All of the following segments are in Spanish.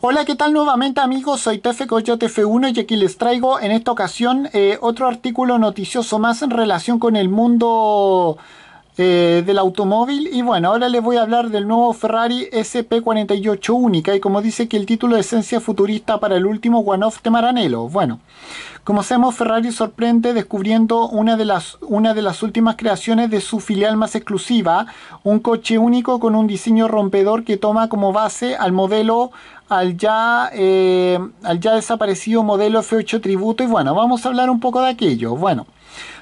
Hola, ¿qué tal nuevamente amigos? Soy f 1 y aquí les traigo en esta ocasión eh, otro artículo noticioso más en relación con el mundo eh, del automóvil. Y bueno, ahora les voy a hablar del nuevo Ferrari SP48 Única. Y como dice que el título esencia futurista para el último one-off de Maranello. Bueno, como sabemos, Ferrari sorprende descubriendo una de, las, una de las últimas creaciones de su filial más exclusiva. Un coche único con un diseño rompedor que toma como base al modelo al ya, eh, al ya desaparecido modelo F8 Tributo y bueno, vamos a hablar un poco de aquello. Bueno,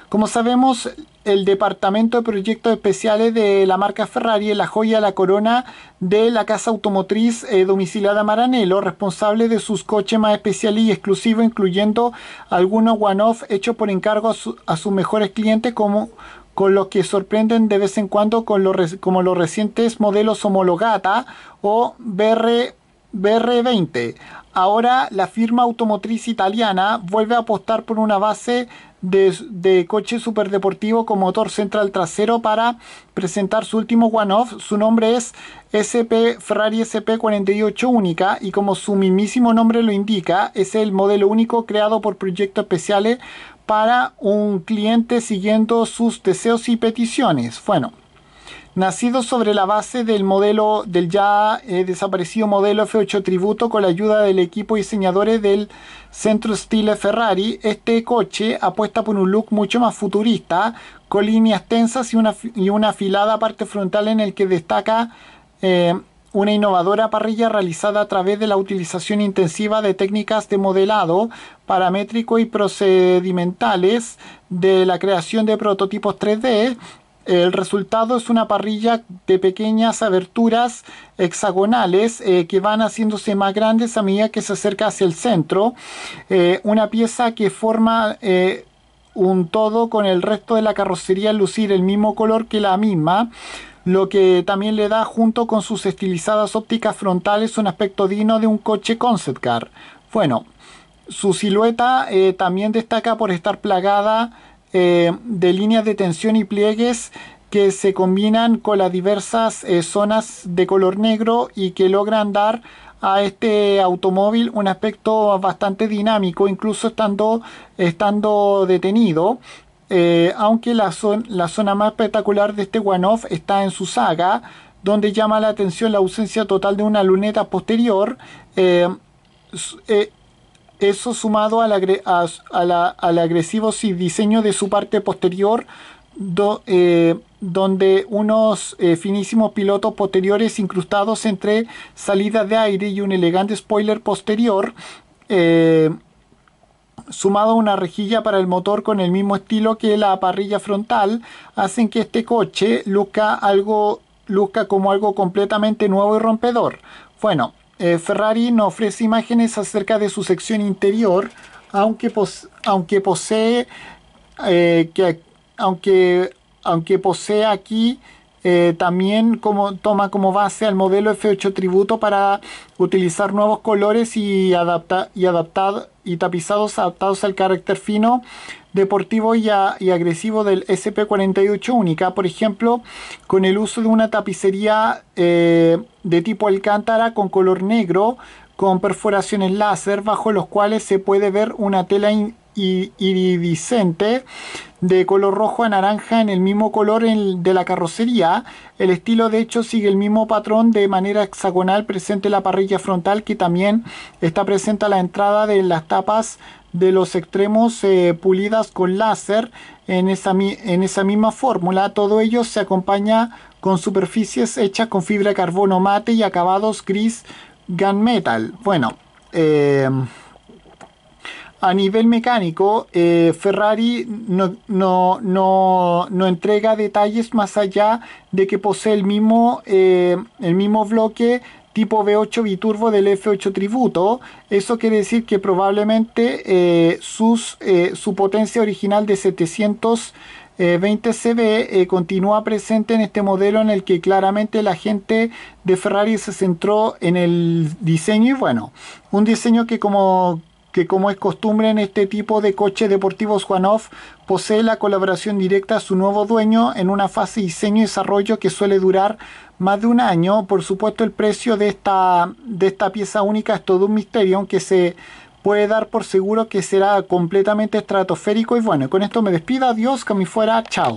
como sabemos, el Departamento de Proyectos Especiales de la marca Ferrari, la joya la corona de la casa automotriz eh, domiciliada Maranello, responsable de sus coches más especiales y exclusivos, incluyendo algunos one-off hechos por encargo a, sus mejores clientes, como con los que sorprenden de vez en cuando con los, como los recientes modelos homologata o BR, BR20. Ahora la firma automotriz italiana vuelve a apostar por una base de, coche superdeportivo con motor central trasero para presentar su último one-off. Su nombre es SP Ferrari SP48 única y como su mismísimo nombre lo indica, es el modelo único creado por Proyecto especiales para un cliente siguiendo sus deseos y peticiones. Bueno, nacido sobre la base del modelo del ya eh, desaparecido modelo F8 Tributo con la ayuda del equipo diseñadores del Centro Stile Ferrari, este coche apuesta por un look mucho más futurista, con líneas tensas y una, y una afilada parte frontal en el que destaca eh, una innovadora parrilla realizada a través de la utilización intensiva de técnicas de modelado paramétrico y procedimentales de la creación de prototipos 3D el resultado es una parrilla de pequeñas aberturas hexagonales eh, que van haciéndose más grandes a medida que se acerca hacia el centro. Eh, una pieza que forma eh, un todo con el resto de la carrocería lucir el mismo color que la misma lo que también le da junto con sus estilizadas ópticas frontales un aspecto digno de un coche concept car. Bueno, su silueta también destaca por estar plagada eh, de líneas de tensión y pliegues que se combinan con las diversas eh, zonas de color negro y que logran dar a este automóvil un aspecto bastante dinámico, incluso estando, estando detenido. Eh, aunque la, la, zona más espectacular de este one-off está en su saga, donde llama la atención la ausencia total de una luneta posterior. Eso sumado al, agresivo diseño de su parte posterior, eh, donde unos eh, finísimos pilotos posteriores incrustados entre salidas de aire y un elegante spoiler posterior, eh, sumado a una rejilla para el motor con el mismo estilo que la parrilla frontal, hacen que este coche luzca, algo, luzca como algo completamente nuevo y rompedor. Bueno, eh, Ferrari no ofrece imágenes acerca de su sección interior, aunque, posee eh, aunque, aunque aquí eh, también como, toma como base al modelo F8 Tributo para utilizar nuevos colores y, y adaptar y tapizados adaptados al carácter fino, deportivo y, agresivo del SP48 única, por ejemplo, con el uso de una tapicería eh, de tipo alcántara con color negro, con perforaciones láser, bajo los cuales se puede ver una tela iridiscente de color rojo a naranja en el mismo color de la carrocería. El estilo de hecho sigue el mismo patrón de manera hexagonal presente en la parrilla frontal que también está presente a la entrada de las tapas de los extremos eh, pulidas con láser en esa, en esa misma fórmula. Todo ello se acompaña con superficies hechas con fibra de carbono mate y acabados gris gunmetal. Bueno, eh, a nivel mecánico, eh, Ferrari no, no, no, no, entrega detalles más allá de que posee el mismo, eh, el mismo bloque tipo V8 biturbo del F8 tributo. Eso quiere decir que probablemente eh, su potencia original de 720 cb continúa presente en este modelo en el que claramente la gente de Ferrari se centró en el diseño y bueno, un diseño que como que como es costumbre en este tipo de coches deportivos Off, posee la colaboración directa a su nuevo dueño en una fase de diseño y desarrollo que suele durar más de un año. Por supuesto, el precio de esta, de esta pieza única es todo un misterio, aunque se puede dar por seguro que será completamente estratosférico. Y bueno, con esto me despido, adiós, que me fuera, chao.